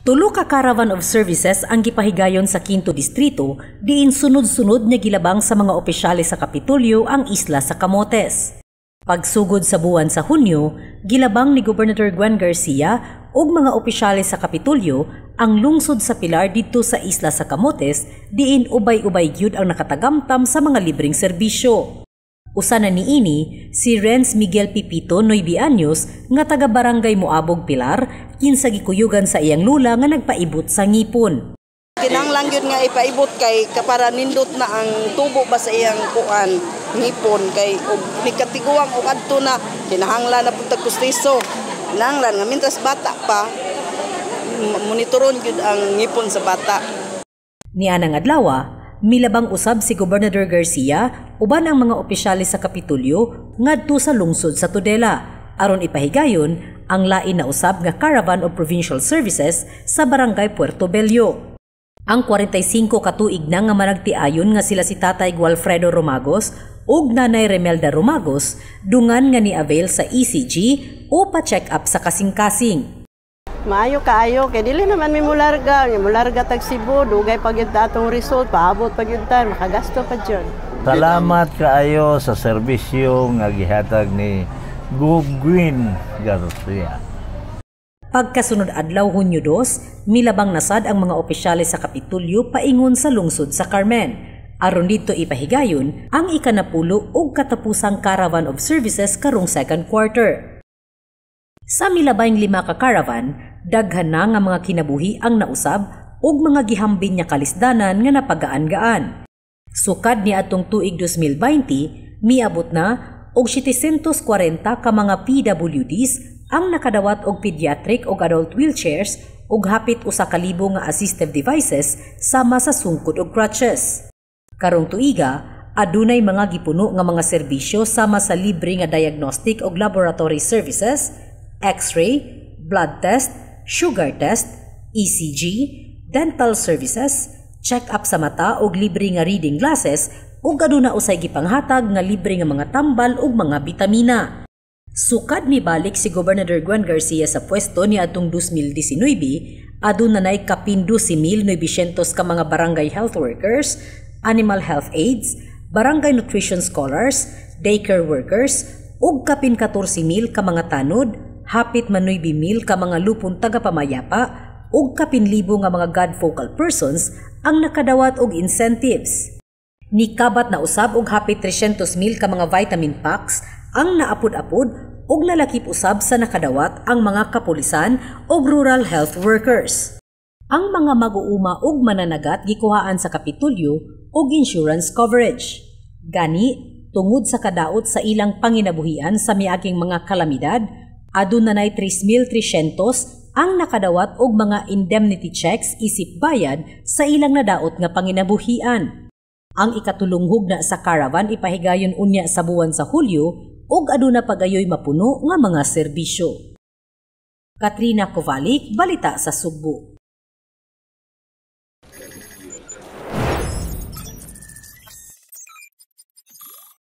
Tulo ka caravan of services ang gipahigayon sa Quinto Distrito, diin sunod-sunod niya gilabang sa mga opisyales sa Kapitulyo ang isla sa Camotes. Pagsugod sa buwan sa Hunyo, gilabang ni Gobernador Gwen Garcia ug mga opisyales sa Kapitulyo ang lungsod sa Pilar dito sa isla sa Camotes, diin ubay-ubay gyud ang nakatagamtam sa mga libreng serbisyo. Usa na niini si Renz Miguel Pipito Noybi nga taga barangay Moabog Pilar kinsa gikuyugan sa iyang lula nga nagpaibot sa ngipon. Kinanglang yun nga ipaibot kay kapara nindot na ang tubo ba sa iyang kuan ngipon kay og nikatiguang og adto na kinahanglan na puntag kustiso. Nanglan nga mintas bata pa monitoron gyud ang ngipon sa bata. Ni Anang Adlawa, milabang usab si Gobernador Garcia uban ang mga opisyalis sa Kapitulyo ngadto sa lungsod sa Tudela aron ipahigayon ang lain na usab nga Caravan of Provincial Services sa Barangay Puerto Bello. Ang 45 katuig na nga managtiayon nga sila si Tatay Gualfredo Romagos ug Nanay Remelda Romagos dungan nga ni avail sa ECG o pa-check up sa kasing-kasing. Maayo kaayo kay dili naman mi mularga, mularga tag Cebu, dugay pa atong result, paabot pa gyud tan, makagasto pa jud. Salamat kaayo sa serbisyo nga gihatag ni Gugwin Garcia. Pagkasunod adlaw Hunyo 2, milabang nasad ang mga opisyales sa Kapitulyo paingon sa lungsod sa Carmen. Aron dito ipahigayon ang ikanapulo ug katapusang caravan of services karong second quarter. Sa milabay lima ka caravan, daghan na nga mga kinabuhi ang nausab ug mga gihambin niya kalisdanan nga napagaan-gaan. Sukad ni atong tuig 2020, miabot na og 740 ka mga PWDs ang nakadawat og pediatric og adult wheelchairs ug hapit usa ka libo nga assistive devices sama sa sungkod og crutches. Karong tuiga, adunay mga gipuno nga mga serbisyo sama sa libre nga diagnostic og laboratory services, x-ray, blood test, sugar test, ECG, dental services, check-up sa mata o libre nga reading glasses o kaduna usay gipanghatag nga libre nga mga tambal ug mga bitamina. Sukad mibalik si Gobernador Juan Garcia sa pwesto ni atong 2019, aduna na nay kapindo si 1,900 ka mga barangay health workers, animal health aides, barangay nutrition scholars, daycare workers, ug kapin 14,000 ka mga tanod, hapit manoy bimil ka mga lupon tagapamayapa ug kapinlibo nga mga God focal persons ang nakadawat og incentives. Nikabat na usab og hapit 300 mil ka mga vitamin packs ang naapod-apod ug nalakip usab sa nakadawat ang mga kapulisan ug rural health workers. Ang mga mag-uuma ug mananagat gikuhaan sa kapitulyo og insurance coverage. Gani, tungod sa kadaot sa ilang panginabuhian sa miaging mga kalamidad, Adunanay 3,300 ang nakadawat og mga indemnity checks isip bayad sa ilang nadaot nga panginabuhian. Ang ikatulong hugna sa caravan ipahigayon unya sa buwan sa Hulyo ug aduna pagayoy mapuno nga mga serbisyo. Katrina Kovalik, Balita sa Sugbo.